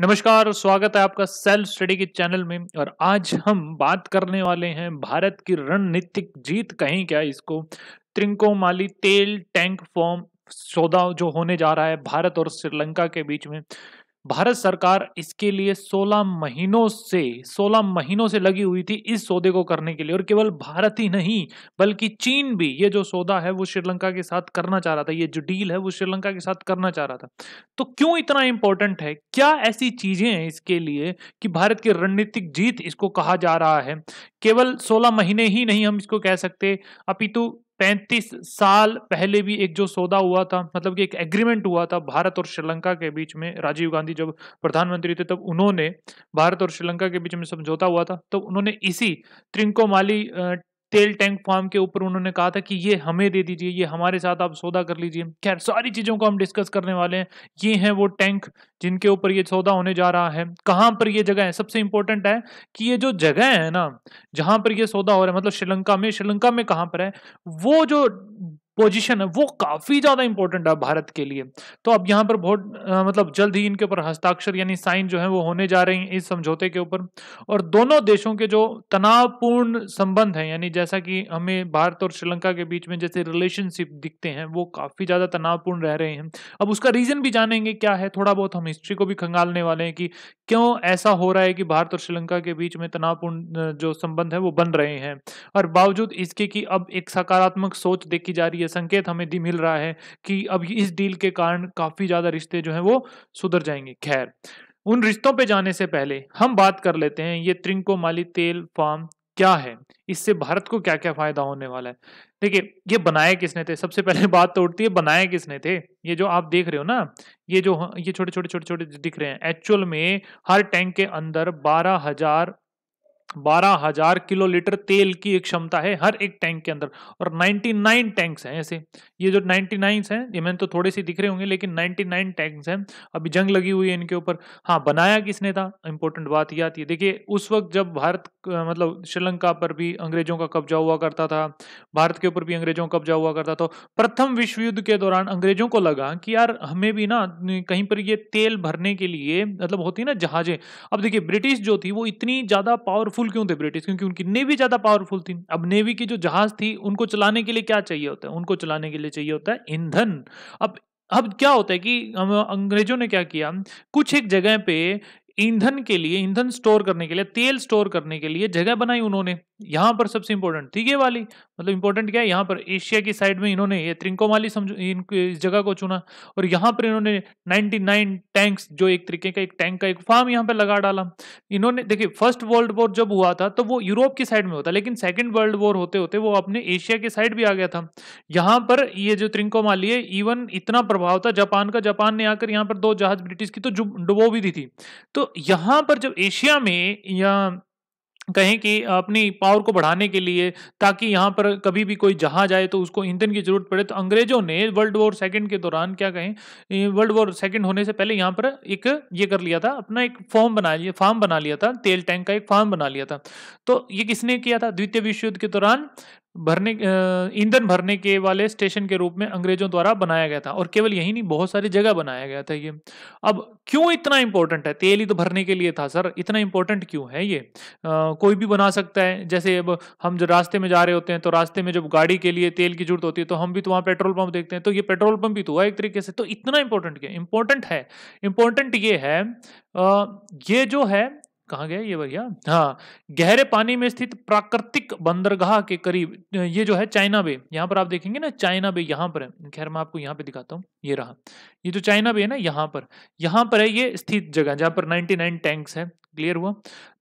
नमस्कार स्वागत है आपका सेल्फ स्टडी के चैनल में और आज हम बात करने वाले हैं भारत की रणनीतिक जीत कहीं क्या इसको त्रिंको माली तेल टैंक फॉर्म सौदा जो होने जा रहा है भारत और श्रीलंका के बीच में भारत सरकार इसके लिए 16 महीनों से 16 महीनों से लगी हुई थी इस सौदे को करने के लिए और केवल भारत ही नहीं बल्कि चीन भी ये जो सौदा है वो श्रीलंका के साथ करना चाह रहा था ये जो डील है वो श्रीलंका के साथ करना चाह रहा था तो क्यों इतना इंपॉर्टेंट है क्या ऐसी चीजें हैं इसके लिए कि भारत की रणनीतिक जीत इसको कहा जा रहा है केवल सोलह महीने ही नहीं हम इसको कह सकते अपितु पैंतीस साल पहले भी एक जो सौदा हुआ था मतलब कि एक एग्रीमेंट हुआ था भारत और श्रीलंका के बीच में राजीव गांधी जब प्रधानमंत्री थे तब उन्होंने भारत और श्रीलंका के बीच में समझौता हुआ था तब उन्होंने इसी त्रिंकोमाली तेल टैंक फार्म के ऊपर उन्होंने कहा था कि ये हमें दे दीजिए ये हमारे साथ आप सौदा कर लीजिए खैर सारी चीज़ों को हम डिस्कस करने वाले हैं ये हैं वो टैंक जिनके ऊपर ये सौदा होने जा रहा है कहाँ पर ये जगह है सबसे इंपॉर्टेंट है कि ये जो जगह है ना जहाँ पर ये सौदा हो रहा है मतलब श्रीलंका में श्रीलंका में कहाँ पर है वो जो पोजीशन है वो काफी ज्यादा इंपॉर्टेंट है भारत के लिए तो अब यहाँ पर बहुत मतलब जल्द ही इनके ऊपर हस्ताक्षर यानी साइन जो है वो होने जा रहे हैं इस समझौते के ऊपर और दोनों देशों के जो तनावपूर्ण संबंध हैं यानी जैसा कि हमें भारत और श्रीलंका के बीच में जैसे रिलेशनशिप दिखते हैं वो काफी ज्यादा तनावपूर्ण रह रहे हैं अब उसका रीजन भी जानेंगे क्या है थोड़ा बहुत हम हिस्ट्री को भी खंगालने वाले हैं कि क्यों ऐसा हो रहा है कि भारत और श्रीलंका के बीच में तनावपूर्ण जो संबंध है वो बन रहे हैं और बावजूद इसके कि अब एक सकारात्मक सोच देखी जा रही है ये संकेत हमें मिल रहा है कि अब इस डील के कारण काफ़ी ज़्यादा रिश्ते जो हैं वो सुधर जाएंगे खैर उन रिश्तों पे जाने से पहले हम बात कर लेते हैं ये त्रिंको माली तेल फार्म क्या है इससे भारत को क्या क्या फायदा होने वाला है देखिए ये बनाए किसने थे सबसे पहले बात तो उठती है बनाए किसने थे ये जो आप देख रहे हो ना ये जो ये छोटे छोटे छोटे छोटे दिख रहे हैं एक्चुअल में हर टैंक के अंदर बारह हजार बारह हजार किलो लीटर तेल की एक क्षमता है हर एक टैंक के अंदर और 99 टैंक्स हैं ऐसे ये जो 99 हैं ये मैंने तो थोड़े से दिख रहे होंगे लेकिन 99 टैंक्स हैं अभी जंग लगी हुई है इनके ऊपर हाँ बनाया किसने था इंपॉर्टेंट बात यह आती है देखिए उस वक्त जब भारत मतलब श्रीलंका पर भी अंग्रेजों का कब्जा हुआ करता था भारत के ऊपर भी अंग्रेजों का कब्जा हुआ करता था तो प्रथम विश्व युद्ध के दौरान अंग्रेजों को लगा कि यार हमें भी ना कहीं पर ये तेल भरने के लिए मतलब होती ना जहाजें अब देखिए ब्रिटिश जो थी वो इतनी ज़्यादा पावरफुल पावरफुल क्यों थे ब्रिटिश क्योंकि उनकी नेवी ज़्यादा पावरफुल थी अब नेवी की जो जहाज़ थी उनको चलाने के लिए क्या चाहिए होता है उनको चलाने के लिए चाहिए होता है ईंधन अब अब क्या होता है कि हम अंग्रेजों ने क्या किया कुछ एक जगह पे ईंधन के लिए ईंधन स्टोर करने के लिए तेल स्टोर करने के लिए जगह बनाई उन्होंने यहां पर सबसे इंपॉर्टेंट थी ये वाली मतलब इंपॉर्टेंट क्या है यहां पर एशिया की साइड में इन्होंने ये त्रिंकोमाली समझो इस जगह को चुना और यहां पर इन्होंने 99 टैंक्स जो एक तरीके का एक टैंक का एक फार्म यहां पर लगा डाला इन्होंने देखिए फर्स्ट वर्ल्ड वॉर जब हुआ था तो वो यूरोप की साइड में होता लेकिन सेकेंड वर्ल्ड वॉर होते होते वो अपने एशिया के साइड भी आ गया था यहां पर ये जो त्रिंकोमाली है इवन इतना प्रभाव था जापान का जापान ने आकर यहां पर दो जहाज ब्रिटिश की तो डुबो भी दी थी तो यहां यहाँ पर जब एशिया में या कहें कि अपनी पावर को बढ़ाने के लिए ताकि यहाँ पर कभी भी कोई जहाज आए तो उसको ईंधन की जरूरत पड़े तो अंग्रेजों ने वर्ल्ड वॉर सेकंड के दौरान क्या कहें वर्ल्ड वॉर सेकंड होने से पहले यहाँ पर एक ये कर लिया था अपना एक फॉर्म बना लिया फार्म बना लिया था तेल टैंक का एक फार्म बना लिया था तो ये किसने किया था द्वितीय विश्व युद्ध के दौरान भरने ईंधन भरने के वाले स्टेशन के रूप में अंग्रेजों द्वारा बनाया गया था और केवल यही नहीं बहुत सारी जगह बनाया गया था ये अब क्यों इतना इंपॉर्टेंट है तेल ही तो भरने के लिए था सर इतना इंपॉर्टेंट क्यों है ये आ, कोई भी बना सकता है जैसे अब हम जो रास्ते में जा रहे होते हैं तो रास्ते में जब गाड़ी के लिए तेल की जरूरत होती है तो हम भी तो वहाँ पेट्रोल पंप देखते हैं तो ये पेट्रोल पंप भी तो हुआ एक तरीके से तो इतना इंपॉर्टेंट क्या इंपॉर्टेंट है इंपॉर्टेंट ये है ये जो है कहा गया ये भैया हाँ गहरे पानी में स्थित प्राकृतिक बंदरगाह के करीब ये जो है चाइना बे यहाँ पर आप देखेंगे ना चाइना बे यहाँ पर है खैर मैं आपको यहाँ पे दिखाता हूँ ये रहा ये जो चाइना भी है ना यहाँ पर यहाँ पर है ये स्थित जगह जहाँ पर 99 टैंक्स है क्लियर हुआ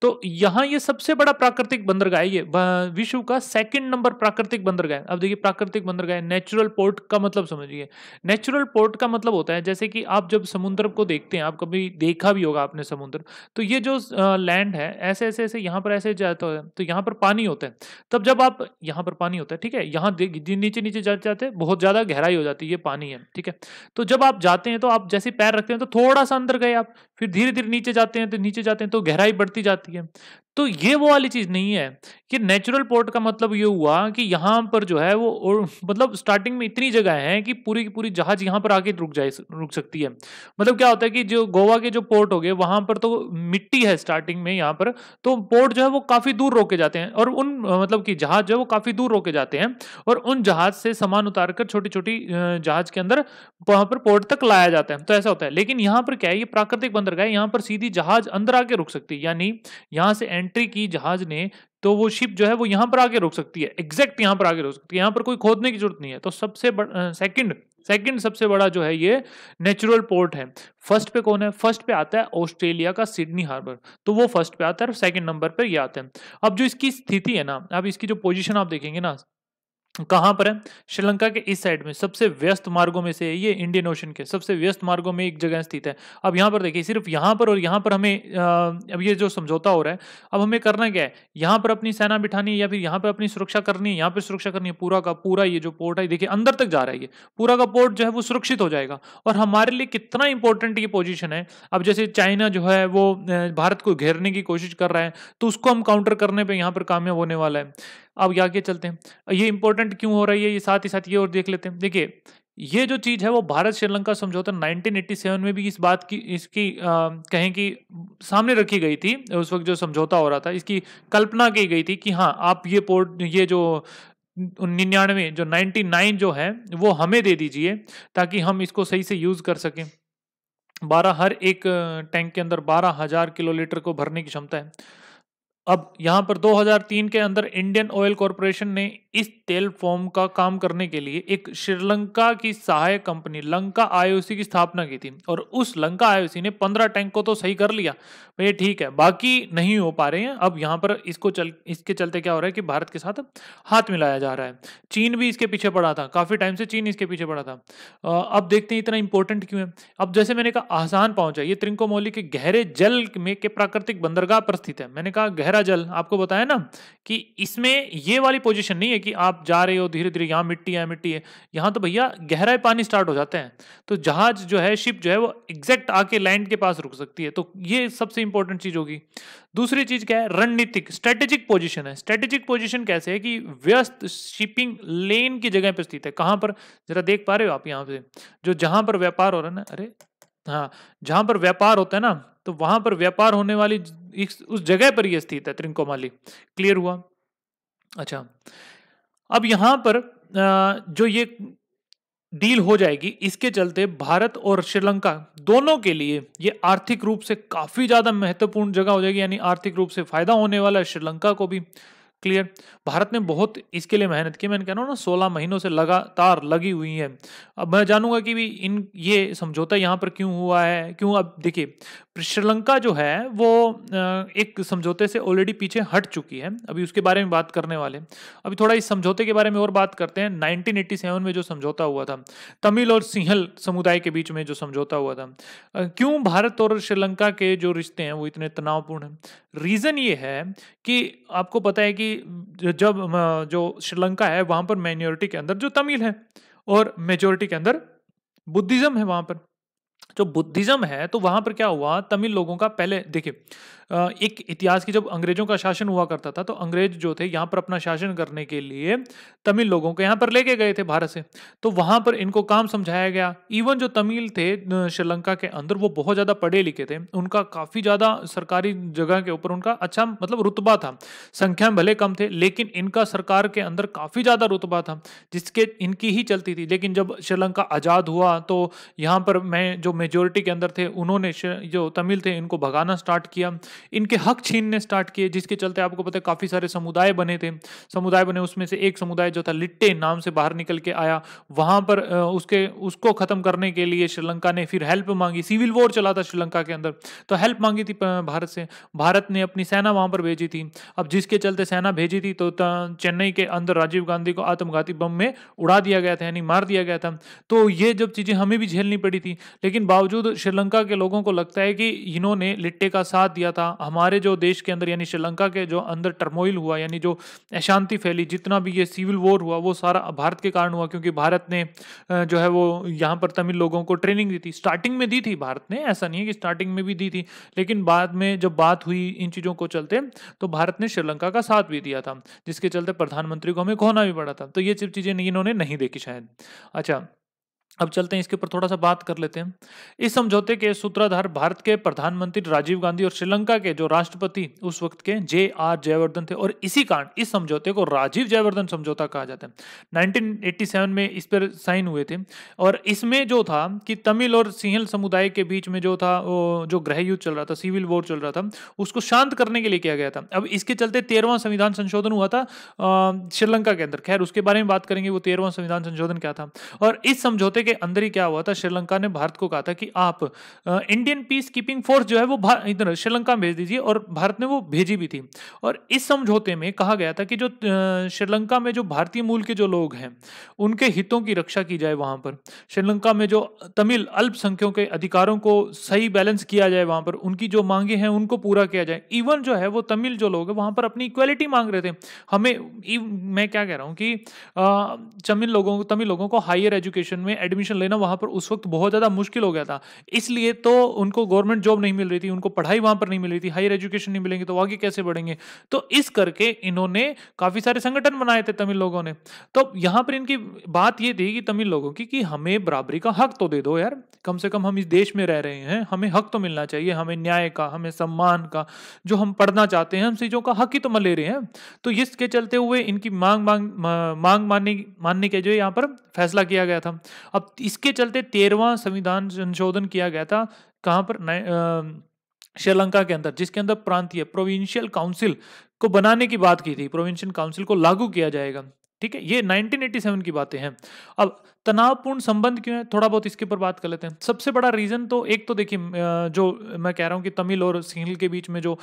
तो यहाँ ये सबसे बड़ा प्राकृतिक बंदरगाह है ये विश्व का सेकंड नंबर प्राकृतिक बंदरगाह अब देखिए प्राकृतिक बंदरगाह नेचुरल पोर्ट का मतलब समझिए नेचुरल पोर्ट का मतलब होता है जैसे कि आप जब समुद्र को देखते हैं आप कभी देखा भी होगा आपने समुद्र तो ये जो लैंड है ऐसे ऐसे ऐसे यहाँ पर ऐसे जाता है तो यहाँ पर पानी होता है तब जब आप यहाँ पर पानी होता है ठीक है यहाँ नीचे नीचे जाते जाते बहुत ज़्यादा गहराई हो जाती है ये पानी है ठीक है तो जब आप जाते हैं तो आप जैसे पैर रखते हैं तो थोड़ा सा अंदर गए आप फिर धीरे धीरे नीचे जाते हैं तो नीचे जाते हैं तो गहराई बढ़ती जाती है तो ये वो वाली चीज़ नहीं है कि नेचुरल पोर्ट का मतलब ये हुआ कि यहाँ पर जो है वो और, मतलब स्टार्टिंग में इतनी जगह है कि पूरी की पूरी जहाज यहाँ पर आके रुक जाए रुक सकती है मतलब क्या होता है कि जो गोवा के जो पोर्ट हो गए वहां पर तो मिट्टी है स्टार्टिंग में यहाँ पर तो पोर्ट जो है वो काफ़ी दूर रोके जाते हैं और उन मतलब की जहाज जो है वो काफ़ी दूर रोके जाते हैं और उन जहाज से सामान उतार कर छोटी छोटी जहाज के अंदर वहां पर पोर्ट तक लाया जाता है तो ऐसा होता है लेकिन यहाँ पर क्या है ये प्राकृतिक बंदरगाह यहाँ पर सीधी जहाज अंदर आके रुक सकती है यानी यहाँ से एंट्री की जहाज ने तो वो शिप जो है वो यहां पर आके रोक सकती है एग्जैक्ट यहां पर आके रोक सकती है यहां पर कोई खोदने की जरूरत नहीं है तो सबसे सेकंड सेकंड सबसे बड़ा जो है ये नेचुरल पोर्ट है फर्स्ट पे कौन है फर्स्ट पे आता है ऑस्ट्रेलिया का सिडनी हार्बर तो वो फर्स्ट पे आता है सेकंड नंबर पर ये आता है अब जो इसकी स्थिति है ना अब इसकी जो पोजीशन आप देखेंगे ना कहाँ पर है श्रीलंका के इस साइड में सबसे व्यस्त मार्गों में से ये इंडियन ओशन के सबसे व्यस्त मार्गों में एक जगह स्थित है अब यहाँ पर देखिए सिर्फ यहाँ पर और यहाँ पर हमें अब ये जो समझौता हो रहा है अब हमें करना क्या है यहाँ पर अपनी सेना बिठानी है या फिर यहाँ पर अपनी सुरक्षा करनी है यहाँ पर सुरक्षा करनी है पूरा का पूरा ये जो पोर्ट है देखिए अंदर तक जा रहा है ये पूरा का पोर्ट जो है वो सुरक्षित हो जाएगा और हमारे लिए कितना इंपॉर्टेंट ये पोजिशन है अब जैसे चाइना जो है वो भारत को घेरने की कोशिश कर रहा है तो उसको हम काउंटर करने पर यहाँ पर कामयाब होने वाला है अब ये आगे चलते हैं ये इंपॉर्टेंट क्यों हो रही है ये साथ ही साथ ये और देख लेते हैं देखिए ये जो चीज़ है वो भारत श्रीलंका समझौता 1987 में भी इस बात की इसकी आ, कहें कि सामने रखी गई थी उस वक्त जो समझौता हो रहा था इसकी कल्पना की गई थी कि हाँ आप ये पोर्ट ये जो निन्यानवे जो 99 जो है वो हमें दे दीजिए ताकि हम इसको सही से यूज़ कर सकें बारह हर एक टैंक के अंदर बारह हज़ार किलोलीटर को भरने की क्षमता है अब यहां पर 2003 के अंदर इंडियन ऑयल कॉरपोरेशन ने इस तेल फॉर्म का काम करने के लिए एक श्रीलंका की सहायक कंपनी लंका आईओसी की स्थापना की थी और उस लंका आईओसी ने पंद्रह टैंक को तो सही कर लिया भैया तो ठीक है बाकी नहीं हो पा रहे हैं अब यहाँ पर इसको चल इसके चलते क्या हो रहा है कि भारत के साथ हाथ मिलाया जा रहा है चीन भी इसके पीछे पड़ा था काफ़ी टाइम से चीन इसके पीछे पड़ा था अब देखते हैं इतना इंपॉर्टेंट क्यों है अब जैसे मैंने कहा आसान पहुंचा ये त्रिंकोमोली के गहरे जल में के प्राकृतिक बंदरगाह पर स्थित है मैंने कहा गहरा जल आपको बताया ना कि इसमें ये वाली पोजिशन नहीं है कि आप जा रहे हो धीरे धीरे यहाँ मिट्टी है मिट्टी है यहाँ तो भैया गहरा पानी स्टार्ट हो जाते हैं तो जहाज जो है शिप जो है वो एग्जैक्ट आके लैंड के पास रुक सकती है तो ये सबसे इंपॉर्टेंट चीज़ होगी दूसरी चीज़ क्या है रणनीतिक स्ट्रेटेजिक पोजिशन है स्ट्रेटेजिक पोजिशन कैसे है कि व्यस्त शिपिंग लेन की जगह पर स्थित है कहाँ पर जरा देख पा रहे हो आप यहाँ से जो जहाँ पर व्यापार हो रहा है ना अरे हाँ जहाँ पर व्यापार होता है ना तो वहाँ पर व्यापार होने वाली उस जगह पर यह स्थित है त्रिंकोमाली क्लियर हुआ अच्छा अब यहां पर जो ये डील हो जाएगी इसके चलते भारत और श्रीलंका दोनों के लिए ये आर्थिक रूप से काफ़ी ज़्यादा महत्वपूर्ण जगह हो जाएगी यानी आर्थिक रूप से फायदा होने वाला है श्रीलंका को भी क्लियर भारत ने बहुत इसके लिए मेहनत की मैंने कह रहा हूँ ना सोलह महीनों से लगातार लगी हुई है अब मैं जानूंगा कि भी इन ये समझौता यहाँ पर क्यों हुआ है क्यों अब देखिए श्रीलंका जो है वो एक समझौते से ऑलरेडी पीछे हट चुकी है अभी उसके बारे में बात करने वाले अभी थोड़ा इस समझौते के बारे में और बात करते हैं नाइनटीन में जो समझौता हुआ था तमिल और सिंहल समुदाय के बीच में जो समझौता हुआ था क्यों भारत और श्रीलंका के जो रिश्ते हैं वो इतने तनावपूर्ण हैं रीज़न ये है कि आपको पता है कि जब जो श्रीलंका है वहां पर माइनॉरिटी के अंदर जो तमिल है और मेजोरिटी के अंदर बुद्धिज़्म है वहां पर जो बुद्धिज्म है तो वहाँ पर क्या हुआ तमिल लोगों का पहले देखिए एक इतिहास की जब अंग्रेजों का शासन हुआ करता था तो अंग्रेज जो थे यहाँ पर अपना शासन करने के लिए तमिल लोगों को यहाँ पर लेके गए थे भारत से तो वहाँ पर इनको काम समझाया गया इवन जो तमिल थे श्रीलंका के अंदर वो बहुत ज़्यादा पढ़े लिखे थे उनका काफ़ी ज़्यादा सरकारी जगह के ऊपर उनका अच्छा मतलब रुतबा था संख्या भले कम थे लेकिन इनका सरकार के अंदर काफ़ी ज़्यादा रुतबा था जिसके इनकी ही चलती थी लेकिन जब श्रीलंका आज़ाद हुआ तो यहाँ पर मैं जो मेजोरिटी के अंदर थे उन्होंने जो तमिल थे इनको भगाना स्टार्ट किया इनके हक छीनने स्टार्ट किए जिसके चलते आपको पता है काफ़ी सारे समुदाय बने थे समुदाय बने उसमें से एक समुदाय जो था लिट्टे नाम से बाहर निकल के आया वहाँ पर उसके उसको ख़त्म करने के लिए श्रीलंका ने फिर हेल्प मांगी सिविल वॉर चला था श्रीलंका के अंदर तो हेल्प मांगी थी भारत से भारत ने अपनी सेना वहाँ पर भेजी थी अब जिसके चलते सेना भेजी थी तो, तो चेन्नई के अंदर राजीव गांधी को आत्मघाती बम में उड़ा दिया गया था यानी मार दिया गया था तो ये जब चीज़ें हमें भी झेलनी पड़ी थी लेकिन बावजूद श्रीलंका के लोगों को लगता है कि इन्होंने लिट्टे का साथ दिया था हमारे जो देश के अंदर यानी श्रीलंका के जो अंदर टर्मोइल हुआ यानी जो अशांति फैली जितना भी ये सिविल वॉर हुआ वो सारा भारत के कारण हुआ क्योंकि भारत ने जो है वो यहाँ पर तमिल लोगों को ट्रेनिंग दी थी स्टार्टिंग में दी थी भारत ने ऐसा नहीं है कि स्टार्टिंग में भी दी थी लेकिन बाद में जब बात हुई इन चीज़ों को चलते तो भारत ने श्रीलंका का साथ भी दिया था जिसके चलते प्रधानमंत्री को हमें खोना भी पड़ा था तो ये सब चीज़ें इन्होंने नहीं देखी शायद अच्छा अब चलते हैं इसके ऊपर थोड़ा सा बात कर लेते हैं इस समझौते के सूत्राधार भारत के प्रधानमंत्री राजीव गांधी और श्रीलंका के जो राष्ट्रपति उस वक्त के जे आर जयवर्धन थे और इसी कारण इस समझौते को राजीव जयवर्धन समझौता कहा जाता है 1987 में इस पर साइन हुए थे और इसमें जो था कि तमिल और सिंहल समुदाय के बीच में जो था जो गृह युद्ध चल रहा था सिविल वॉर चल रहा था उसको शांत करने के लिए किया गया था अब इसके चलते तेरहवां संविधान संशोधन हुआ था श्रीलंका के अंदर खैर उसके बारे में बात करेंगे वो तेरहवां संविधान संशोधन क्या था और इस समझौते के अंदर ही क्या हुआ था श्रीलंका ने भारत को कहा था कि आप इंडियन पीस कीपिंग फोर्स जो है वो इधर श्रीलंका भेज दीजिए और भारत ने वो भेजी भी थी और इस समझौते में कहा गया था कि जो श्रीलंका में जो भारतीय मूल के जो लोग हैं उनके हितों की रक्षा की जाए वहाँ पर श्रीलंका में जो तमिल अल्पसंख्यकों के अधिकारों को सही बैलेंस किया जाए वहाँ पर उनकी जो मांगे हैं उनको पूरा किया जाए इवन जो है वो तमिल जो लोग हैं वहाँ पर अपनी इक्वलिटी मांग रहे थे हमें मैं क्या कह रहा हूँ कि तमिल लोगों तमिल लोगों को हायर एजुकेशन में एडमिशन लेना वहाँ पर उस वक्त बहुत ज़्यादा मुश्किल हो गया था इसलिए तो उनको गवर्नमेंट जॉब नहीं मिल रही थी उनको पढ़ाई वहाँ पर नहीं मिल रही थी हायर एजुकेशन नहीं मिलेंगे तो आगे कैसे बढ़ेंगे तो इस करके इन्होंने काफ़ी सारे संगठन बनाए थे तमिल लोगों ने तो यहाँ पर इनकी बात ये थी कि तमिल लोगों की कि हमें बराबरी का हक तो दे दो यार कम से कम हम इस देश में रह रहे हैं हमें हक तो मिलना चाहिए हमें न्याय का हमें सम्मान का जो हम पढ़ना चाहते हैं हम चीज़ों का हक ही तो ले रहे हैं तो इसके चलते हुए इनकी मांग मांग मांग मानने मानने के जो यहाँ पर फैसला किया गया था अब अब इसके चलते तेरहवां संविधान संशोधन किया गया था कहां पर श्रीलंका के अंदर जिसके अंदर प्रांतीय प्रोविंशियल काउंसिल को बनाने की बात की थी प्रोविंशियल काउंसिल को लागू किया जाएगा ठीक है ये 1987 की बातें हैं अब तनावपूर्ण संबंध क्यों है थोड़ा बहुत इसके ऊपर बात कर लेते हैं सबसे बड़ा रीज़न तो एक तो देखिए जो मैं कह रहा हूँ कि तमिल और सिंहल के बीच में जो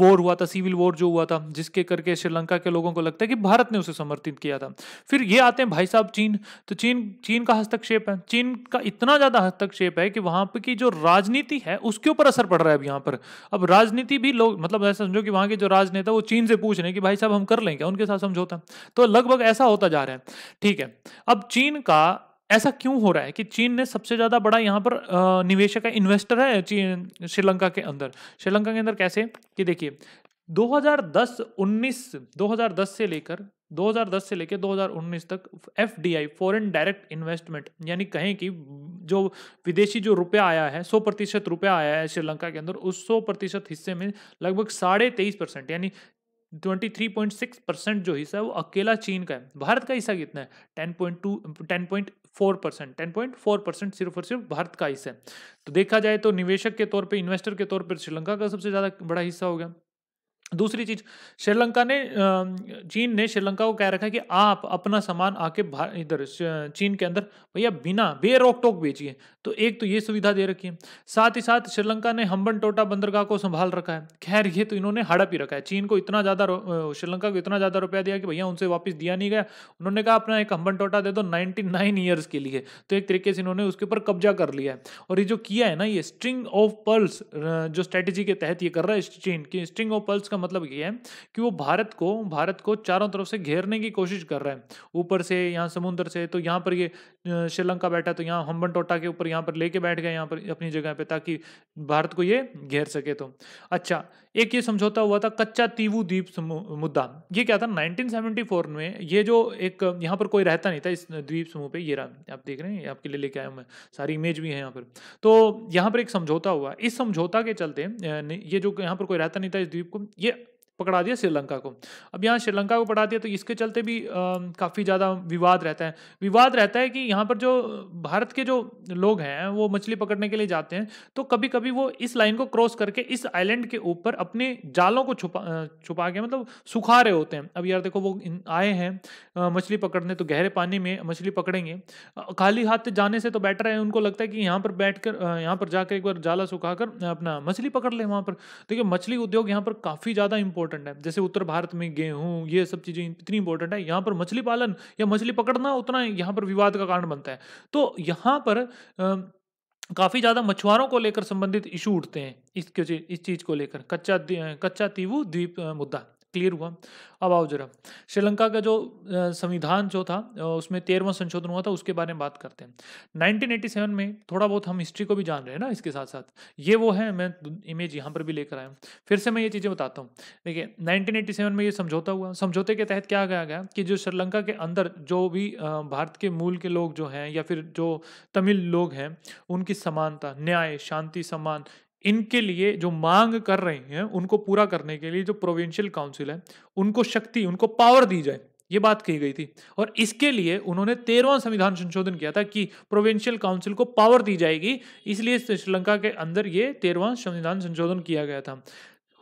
वॉर हुआ था सिविल वॉर जो हुआ था जिसके करके श्रीलंका के लोगों को लगता है कि भारत ने उसे समर्थित किया था फिर ये आते हैं भाई साहब चीन तो चीन चीन का हस्तक्षेप है चीन का इतना ज़्यादा हस्तक्षेप है कि वहां पर की जो राजनीति है उसके ऊपर असर पड़ रहा है अब यहाँ पर अब राजनीति भी लोग मतलब ऐसा समझो कि वहां के जो राजनेता वो चीन से पूछ रहे हैं कि भाई साहब हम कर लेंगे उनके साथ समझौता तो लगभग ऐसा होता जा रहा है ठीक है अब चीन का आ, ऐसा क्यों हो रहा है कि चीन ने सबसे ज़्यादा बड़ा यहाँ पर निवेशक है इन्वेस्टर है चीन श्रीलंका के अंदर श्रीलंका के अंदर कैसे कि देखिए 2010 19 2010 से लेकर 2010 से लेकर 2019 तक F D I foreign direct investment यानी कहें कि जो विदेशी जो रुपया आया है 100 प्रतिशत रुपया आया है श्रीलंका के अंदर उस 100 प्रतिशत हिस्से में लगभग साढ़े तेईस परसेंट यानी 23.6 परसेंट जो हिस्सा है वो अकेला चीन का है भारत का हिस्सा कितना है 10.2 10.4 परसेंट 10.4 परसेंट सिर्फ और सिर्फ भारत का हिस्सा है तो देखा जाए तो निवेशक के तौर पे इन्वेस्टर के तौर पर श्रीलंका का सबसे ज़्यादा बड़ा हिस्सा हो गया दूसरी चीज श्रीलंका ने चीन ने श्रीलंका को कह रखा है कि आप अपना सामान आके इधर चीन के अंदर भैया बिना बेरोक टोक बेचिए तो एक तो ये सुविधा दे रखी है साथ ही साथ श्रीलंका ने हम्बन टोटा बंदरगाह को संभाल रखा है खैर ये तो इन्होंने हड़प ही रखा है चीन को इतना ज़्यादा श्रीलंका को इतना ज़्यादा रुपया दिया कि भैया उनसे वापस दिया नहीं गया उन्होंने कहा अपना एक हम्बन टोटा दे दो नाइनटी नाइन ईयर्स के लिए तो एक तरीके से इन्होंने उसके ऊपर कब्जा कर लिया है और ये जो किया है ना ये स्ट्रिंग ऑफ पर्ल्स जो स्ट्रेटेजी के तहत ये कर रहा है चीन की स्ट्रिंग ऑफ पर्ल्स का मतलब ये है कि वो भारत को भारत को चारों तरफ से घेरने की कोशिश कर रहे हैं ऊपर से यहाँ समुद्र से तो यहाँ पर ये श्रीलंका बैठा तो यहाँ हम्बन टोटा के ऊपर यहाँ पर लेके बैठ गए यहाँ पर अपनी जगह पे ताकि भारत को ये घेर सके तो अच्छा एक ये समझौता हुआ था कच्चा तीवू द्वीप मुद्दा ये क्या था 1974 में ये जो एक यहाँ पर कोई रहता नहीं था इस द्वीप समूह पे ये रहा आप देख रहे हैं आपके लिए लेके आया हूँ मैं सारी इमेज भी है यहाँ पर तो यहाँ पर एक समझौता हुआ इस समझौता के चलते ये जो यहाँ पर कोई रहता नहीं था इस द्वीप को ये पकड़ा दिया श्रीलंका को अब यहाँ श्रीलंका को पढ़ा दिया तो इसके चलते भी काफ़ी ज़्यादा विवाद रहता है विवाद रहता है कि यहाँ पर जो भारत के जो लोग हैं वो मछली पकड़ने के लिए जाते हैं तो कभी कभी वो इस लाइन को क्रॉस करके इस आइलैंड के ऊपर अपने जालों को छुपा छुपा के मतलब सुखा रहे होते हैं अब यार देखो वो आए हैं मछली पकड़ने तो गहरे पानी में मछली पकड़ेंगे खाली हाथ जाने से तो बेटर है उनको लगता है कि यहाँ पर बैठ कर यहाँ पर जाकर एक बार जाला सुखा कर अपना मछली पकड़ ले वहाँ पर देखिए मछली उद्योग यहाँ पर काफ़ी ज़्यादा इंपॉर्टेंट इंपॉर्टेंट है जैसे उत्तर भारत में गेहूँ ये सब चीज़ें इतनी इंपॉर्टेंट है यहाँ पर मछली पालन या मछली पकड़ना उतना यहाँ पर विवाद का कारण बनता है तो यहाँ पर काफ़ी ज़्यादा मछुआरों को लेकर संबंधित इशू उठते हैं इस इस चीज़ को लेकर कच्चा कच्चा तीवू द्वीप मुद्दा क्लियर हुआ अब आओ जरा श्रीलंका का जो संविधान जो था उसमें तेरहवा संशोधन हुआ था उसके बारे में बात करते हैं 1987 में थोड़ा बहुत हम हिस्ट्री को भी जान रहे हैं ना इसके साथ साथ ये वो है मैं इमेज यहाँ पर भी लेकर आया हूँ फिर से मैं ये चीज़ें बताता हूँ देखिए नाइनटीन में ये समझौता हुआ समझौते के तहत क्या गया गया कि जो श्रीलंका के अंदर जो भी भारत के मूल के लोग जो हैं या फिर जो तमिल लोग हैं उनकी समानता न्याय शांति सम्मान इनके लिए जो मांग कर रही हैं उनको पूरा करने के लिए जो प्रोविंशियल काउंसिल है उनको शक्ति उनको पावर दी जाए ये बात कही गई थी और इसके लिए उन्होंने तेरवा संविधान संशोधन किया था कि प्रोविंशियल काउंसिल को पावर दी जाएगी इसलिए श्रीलंका के अंदर ये तेरवा संविधान संशोधन किया गया था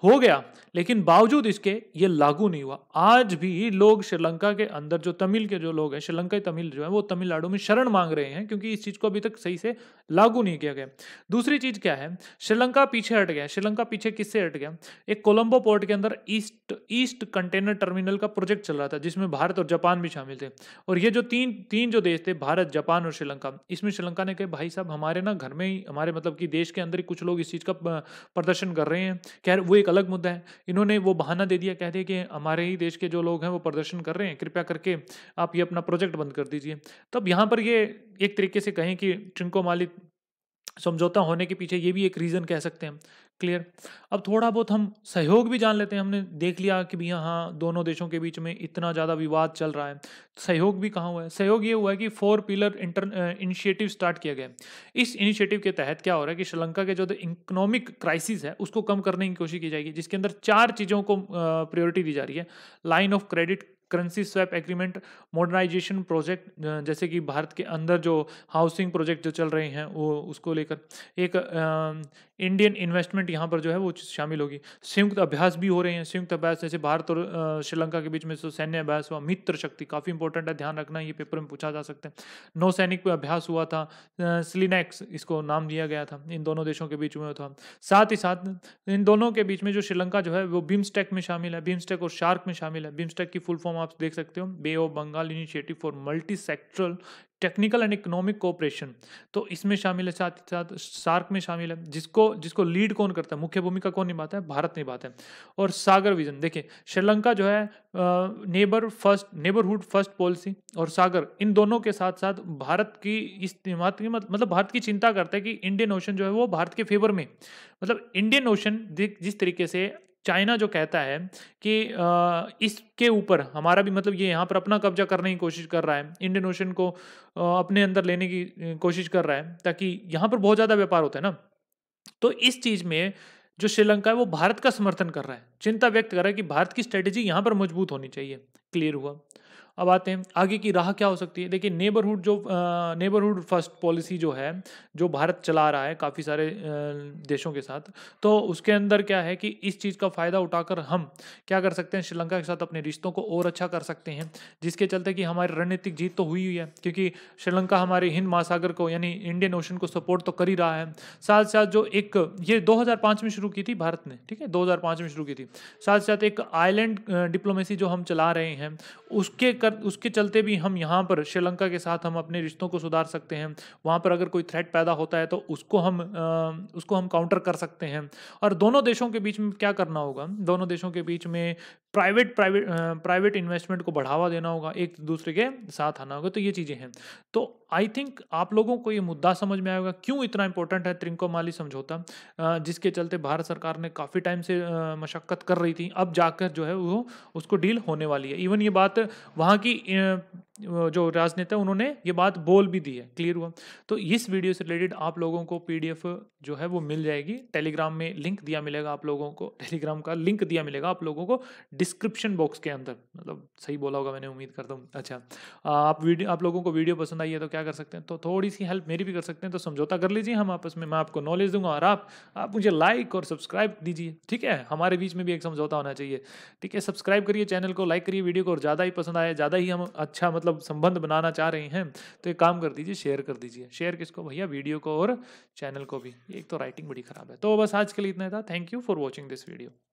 हो गया लेकिन बावजूद इसके ये लागू नहीं हुआ आज भी लोग श्रीलंका के अंदर जो तमिल के जो लोग हैं श्रीलंका तमिल जो है वो तमिलनाडु में शरण मांग रहे हैं क्योंकि इस चीज़ को अभी तक सही से लागू नहीं किया गया दूसरी चीज़ क्या है श्रीलंका पीछे हट गया श्रीलंका पीछे किससे हट गया एक कोलंबो पोर्ट के अंदर ईस्ट ईस्ट कंटेनर टर्मिनल का प्रोजेक्ट चल रहा था जिसमें भारत और जापान भी शामिल थे और ये जो तीन तीन जो देश थे भारत जापान और श्रीलंका इसमें श्रीलंका ने कहा भाई साहब हमारे ना घर में ही हमारे मतलब कि देश के अंदर ही कुछ लोग इस चीज़ का प्रदर्शन कर रहे हैं खैर वो एक एक अलग मुद्दा है इन्होंने वो बहाना दे दिया कह दिया कि हमारे ही देश के जो लोग हैं वो प्रदर्शन कर रहे हैं कृपया करके आप ये अपना प्रोजेक्ट बंद कर दीजिए तब यहाँ पर ये एक तरीके से कहें कि ट्रिंको मालिक समझौता होने के पीछे ये भी एक रीज़न कह सकते हैं क्लियर अब थोड़ा बहुत हम सहयोग भी जान लेते हैं हमने देख लिया कि भैया हाँ दोनों देशों के बीच में इतना ज़्यादा विवाद चल रहा है सहयोग भी कहाँ हुआ है सहयोग ये हुआ है कि four pillar inter initiative start किया गया इस इनिशिएटिव के तहत क्या हो रहा है कि श्रीलंका के जो इकोनॉमिक क्राइसिस है उसको कम करने की कोशिश की जाएगी जिसके अंदर चार चीज़ों को प्रायोरिटी दी जा रही है line of credit currency swap agreement modernisation project जैसे कि भारत के अंदर जो हाउसिंग प्रोजेक्ट जो चल रहे हैं वो उसको लेकर एक इंडियन इन्वेस्टमेंट यहाँ पर जो है वो शामिल होगी संयुक्त अभ्यास भी हो रहे हैं संयुक्त अभ्यास जैसे भारत और श्रीलंका के बीच में जो सैन्य अभ्यास हुआ मित्र शक्ति काफ़ी इंपॉर्टेंट है ध्यान रखना ये पेपर में पूछा जा सकता है नौसैनिक अभ्यास हुआ था स्लिनेक्स इसको नाम दिया गया था इन दोनों देशों के बीच में था साथ ही साथ इन दोनों के बीच में जो श्रीलंका जो है वो बिम्स्टेक में शामिल है बिम्स्टेक और शार्क में शामिल है बिम्स्टेक की फुल फॉर्म प्लेटफॉर्म आप देख सकते हो Bay of Bengal Initiative for Multi Sectoral Technical and Economic Cooperation तो इसमें शामिल है साथ ही साथ सार्क में शामिल है जिसको जिसको लीड कौन करता है मुख्य भूमिका कौन निभाता है भारत निभाता है और सागर विजन देखिए श्रीलंका जो है neighbour first neighbourhood first policy और सागर इन दोनों के साथ साथ भारत की इस की मतलब भारत की चिंता करता है कि इंडियन ओशन जो है वो भारत के फेवर में मतलब इंडियन ओशन जिस तरीके से चाइना जो कहता है कि इसके ऊपर हमारा भी मतलब ये यहाँ पर अपना कब्जा करने की कोशिश कर रहा है इंडियन ओशन को अपने अंदर लेने की कोशिश कर रहा है ताकि यहाँ पर बहुत ज़्यादा व्यापार होता है ना तो इस चीज़ में जो श्रीलंका है वो भारत का समर्थन कर रहा है चिंता व्यक्त कर रहा है कि भारत की स्ट्रेटेजी यहाँ पर मजबूत होनी चाहिए क्लियर हुआ अब आते हैं आगे की राह क्या हो सकती है देखिए नेबरहुड जो नेबरहुड फर्स्ट पॉलिसी जो है जो भारत चला रहा है काफ़ी सारे देशों के साथ तो उसके अंदर क्या है कि इस चीज़ का फ़ायदा उठाकर हम क्या कर सकते हैं श्रीलंका के साथ अपने रिश्तों को और अच्छा कर सकते हैं जिसके चलते कि हमारी रणनीतिक जीत तो हुई हुई है क्योंकि श्रीलंका हमारे हिंद महासागर को यानी इंडियन ओशन को सपोर्ट तो कर ही रहा है साथ साथ जो एक ये दो में शुरू की थी भारत ने ठीक है दो में शुरू की थी साथ साथ एक आइलैंड डिप्लोमेसी जो हम चला रहे हैं उसके कर उसके चलते भी हम यहाँ पर श्रीलंका के साथ हम अपने रिश्तों को सुधार सकते हैं वहाँ पर अगर कोई थ्रेट पैदा होता है तो उसको हम आ, उसको हम काउंटर कर सकते हैं और दोनों देशों के बीच में क्या करना होगा दोनों देशों के बीच में प्राइवेट प्राइवेट प्राइवेट इन्वेस्टमेंट को बढ़ावा देना होगा एक दूसरे के साथ आना होगा तो ये चीज़ें हैं तो आई थिंक आप लोगों को ये मुद्दा समझ में आएगा क्यों इतना इंपॉर्टेंट है त्रिंको माली समझौता जिसके चलते भारत सरकार ने काफ़ी टाइम से मशक्क़त कर रही थी अब जाकर जो है वो उसको डील होने वाली है इवन ये बात वहाँ की जो राजनेता उन्होंने ये बात बोल भी दी है क्लियर हुआ तो इस वीडियो से रिलेटेड आप लोगों को पीडीएफ जो है वो मिल जाएगी टेलीग्राम में लिंक दिया मिलेगा आप लोगों को टेलीग्राम का लिंक दिया मिलेगा आप लोगों को डिस्क्रिप्शन बॉक्स के अंदर मतलब सही बोला होगा मैंने उम्मीद करता हूँ अच्छा आप वीडियो आप लोगों को वीडियो पसंद आई है तो क्या क्या कर सकते हैं तो थोड़ी सी हेल्प मेरी भी कर सकते हैं तो समझौता कर लीजिए हम आपस में मैं आपको नॉलेज दूंगा और आप आप मुझे लाइक और सब्सक्राइब दीजिए ठीक है हमारे बीच में भी एक समझौता होना चाहिए ठीक है सब्सक्राइब करिए चैनल को लाइक करिए वीडियो को और ज़्यादा ही पसंद आए ज़्यादा ही हम अच्छा मतलब संबंध बनाना चाह रहे हैं तो एक काम कर दीजिए शेयर कर दीजिए शेयर किसको भैया वीडियो को और चैनल को भी एक तो राइटिंग बड़ी ख़राब है तो बस आज के लिए इतना था thank you for watching this video